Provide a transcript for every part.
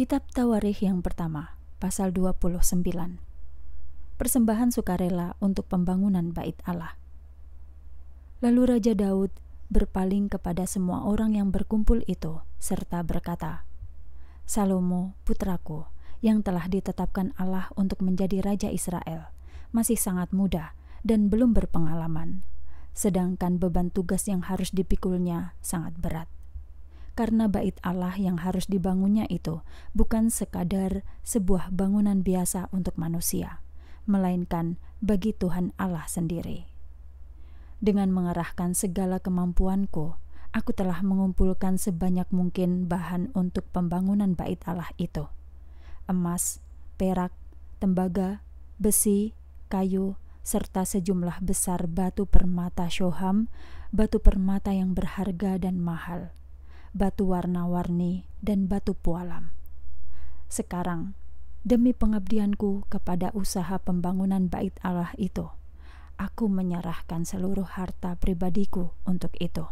Kitab Tawarikh yang pertama, pasal 29. Persembahan sukarela untuk pembangunan bait Allah. Lalu Raja Daud berpaling kepada semua orang yang berkumpul itu serta berkata, Salomo, putraku, yang telah ditetapkan Allah untuk menjadi raja Israel, masih sangat muda dan belum berpengalaman, sedangkan beban tugas yang harus dipikulnya sangat berat karena bait Allah yang harus dibangunnya itu bukan sekadar sebuah bangunan biasa untuk manusia, melainkan bagi Tuhan Allah sendiri. Dengan mengerahkan segala kemampuanku, aku telah mengumpulkan sebanyak mungkin bahan untuk pembangunan bait Allah itu. Emas, perak, tembaga, besi, kayu, serta sejumlah besar batu permata shoham, batu permata yang berharga dan mahal batu warna-warni, dan batu pualam. Sekarang, demi pengabdianku kepada usaha pembangunan bait Allah itu, aku menyerahkan seluruh harta pribadiku untuk itu,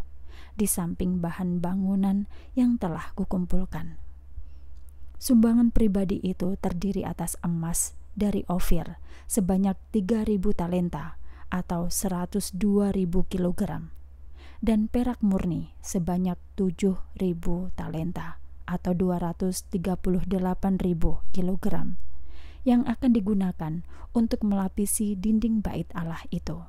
di samping bahan bangunan yang telah kukumpulkan. Sumbangan pribadi itu terdiri atas emas dari Ofir sebanyak 3.000 talenta atau 102.000 kilogram dan perak murni sebanyak 7.000 talenta atau 238.000 kilogram yang akan digunakan untuk melapisi dinding bait Allah itu.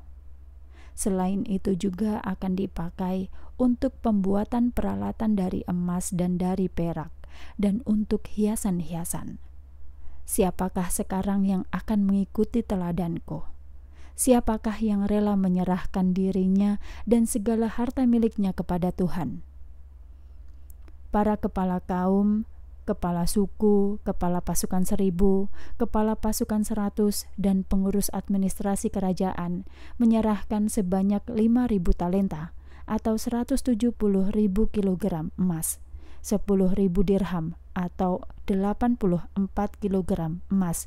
Selain itu juga akan dipakai untuk pembuatan peralatan dari emas dan dari perak dan untuk hiasan-hiasan. Siapakah sekarang yang akan mengikuti teladanku?' siapakah yang rela menyerahkan dirinya dan segala harta miliknya kepada Tuhan? Para kepala kaum, kepala suku, kepala pasukan seribu, kepala pasukan seratus, dan pengurus administrasi kerajaan menyerahkan sebanyak lima ribu talenta atau 170.000 kilogram emas 10.000 dirham atau 84 kilogram emas,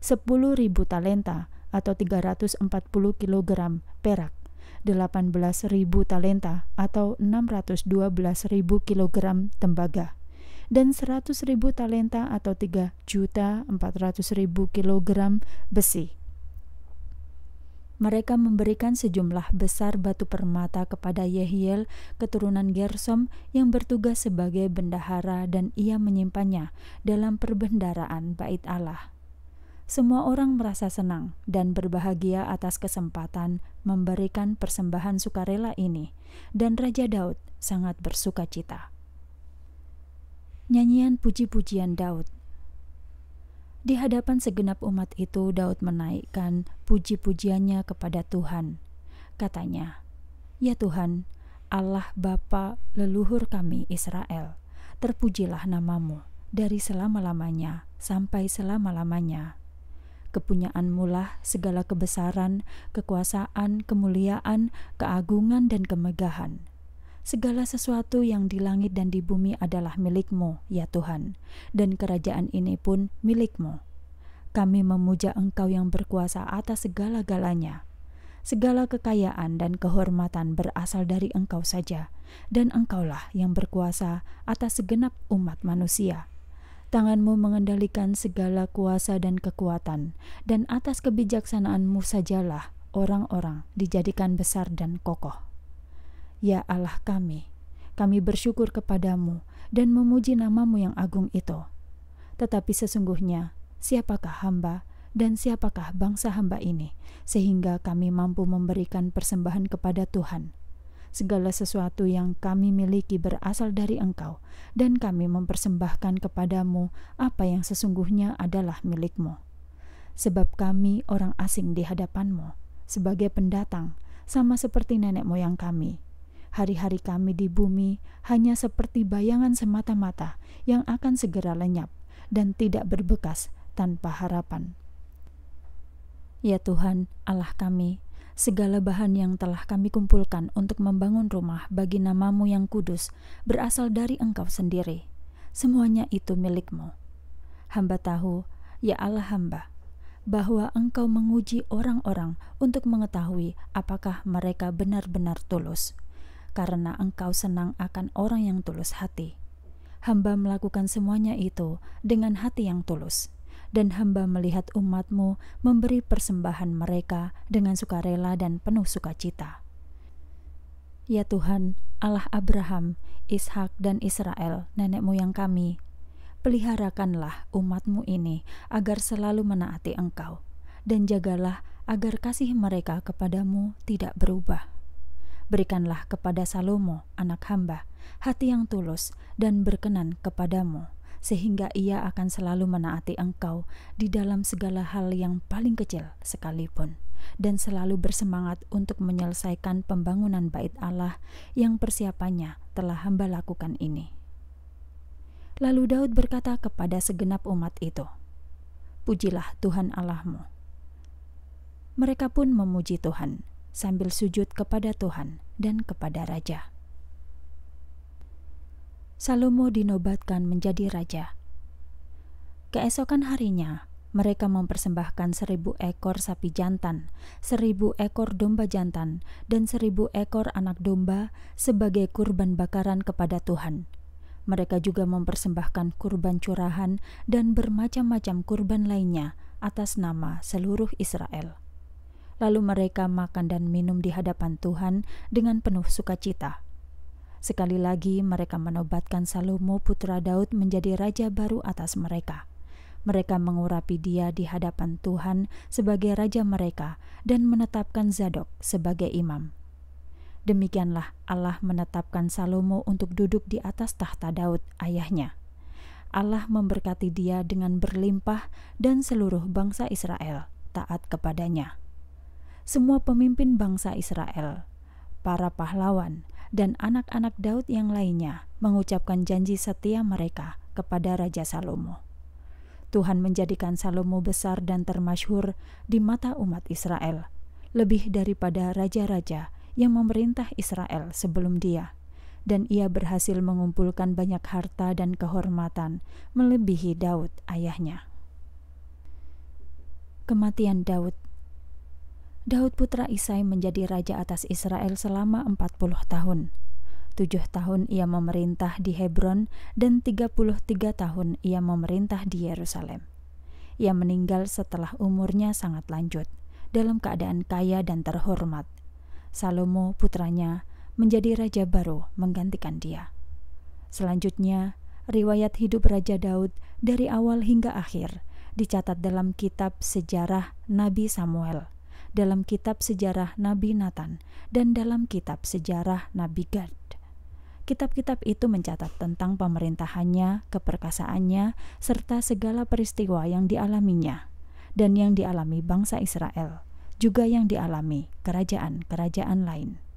10.000 talenta atau 340 kg perak, 18.000 talenta atau 612.000 kg tembaga, dan 100.000 talenta atau 3.400.000 kg besi. Mereka memberikan sejumlah besar batu permata kepada Yehiel, keturunan Gersom, yang bertugas sebagai bendahara dan ia menyimpannya dalam perbendaraan bait Allah. Semua orang merasa senang dan berbahagia atas kesempatan memberikan persembahan sukarela ini, dan Raja Daud sangat bersuka cita. Nyanyian puji-pujian Daud Di hadapan segenap umat itu, Daud menaikkan puji-pujiannya kepada Tuhan. Katanya, "Ya Tuhan, Allah Bapa leluhur kami Israel, terpujilah namamu dari selama-lamanya sampai selama-lamanya." mulah, segala kebesaran, kekuasaan, kemuliaan, keagungan, dan kemegahan. Segala sesuatu yang di langit dan di bumi adalah milikmu, ya Tuhan, dan kerajaan ini pun milikmu. Kami memuja engkau yang berkuasa atas segala galanya. Segala kekayaan dan kehormatan berasal dari engkau saja, dan engkaulah yang berkuasa atas segenap umat manusia.' Tanganmu mengendalikan segala kuasa dan kekuatan, dan atas kebijaksanaanmu sajalah orang-orang dijadikan besar dan kokoh. Ya Allah kami, kami bersyukur kepadamu dan memuji namamu yang agung itu. Tetapi sesungguhnya, siapakah hamba dan siapakah bangsa hamba ini, sehingga kami mampu memberikan persembahan kepada Tuhan?' Segala sesuatu yang kami miliki berasal dari Engkau, dan kami mempersembahkan kepadamu apa yang sesungguhnya adalah milikmu. Sebab kami orang asing di hadapanmu, sebagai pendatang, sama seperti nenek moyang kami. Hari-hari kami di bumi hanya seperti bayangan semata-mata yang akan segera lenyap dan tidak berbekas tanpa harapan. Ya Tuhan, Allah kami, Segala bahan yang telah kami kumpulkan untuk membangun rumah bagi namamu yang kudus berasal dari engkau sendiri. Semuanya itu milikmu. Hamba tahu, ya Allah hamba, bahwa engkau menguji orang-orang untuk mengetahui apakah mereka benar-benar tulus. Karena engkau senang akan orang yang tulus hati. Hamba melakukan semuanya itu dengan hati yang tulus dan hamba melihat umatmu memberi persembahan mereka dengan sukarela dan penuh sukacita. Ya Tuhan, Allah Abraham, Ishak dan Israel, nenek moyang kami, peliharakanlah umatmu ini agar selalu menaati engkau, dan jagalah agar kasih mereka kepadamu tidak berubah. Berikanlah kepada Salomo, anak hamba, hati yang tulus dan berkenan kepadamu.' sehingga ia akan selalu menaati engkau di dalam segala hal yang paling kecil sekalipun, dan selalu bersemangat untuk menyelesaikan pembangunan bait Allah yang persiapannya telah hamba lakukan ini. Lalu Daud berkata kepada segenap umat itu, Pujilah Tuhan Allahmu. Mereka pun memuji Tuhan, sambil sujud kepada Tuhan dan kepada Raja. Salomo dinobatkan menjadi raja. Keesokan harinya, mereka mempersembahkan seribu ekor sapi jantan, seribu ekor domba jantan, dan seribu ekor anak domba sebagai kurban bakaran kepada Tuhan. Mereka juga mempersembahkan kurban curahan dan bermacam-macam kurban lainnya atas nama seluruh Israel. Lalu mereka makan dan minum di hadapan Tuhan dengan penuh sukacita Sekali lagi mereka menobatkan Salomo putra Daud menjadi raja baru atas mereka. Mereka mengurapi dia di hadapan Tuhan sebagai raja mereka dan menetapkan Zadok sebagai imam. Demikianlah Allah menetapkan Salomo untuk duduk di atas tahta Daud ayahnya. Allah memberkati dia dengan berlimpah dan seluruh bangsa Israel taat kepadanya. Semua pemimpin bangsa Israel, para pahlawan, dan anak-anak Daud yang lainnya mengucapkan janji setia mereka kepada Raja Salomo. Tuhan menjadikan Salomo besar dan termasyhur di mata umat Israel, lebih daripada raja-raja yang memerintah Israel sebelum dia, dan ia berhasil mengumpulkan banyak harta dan kehormatan melebihi Daud ayahnya. Kematian Daud Daud putra Isai menjadi raja atas Israel selama 40 tahun. Tujuh tahun ia memerintah di Hebron dan 33 tahun ia memerintah di Yerusalem. Ia meninggal setelah umurnya sangat lanjut, dalam keadaan kaya dan terhormat. Salomo putranya menjadi raja baru menggantikan dia. Selanjutnya, riwayat hidup Raja Daud dari awal hingga akhir dicatat dalam kitab sejarah Nabi Samuel dalam kitab sejarah Nabi Nathan dan dalam kitab sejarah Nabi Gad. Kitab-kitab itu mencatat tentang pemerintahannya, keperkasaannya, serta segala peristiwa yang dialaminya dan yang dialami bangsa Israel, juga yang dialami kerajaan-kerajaan lain.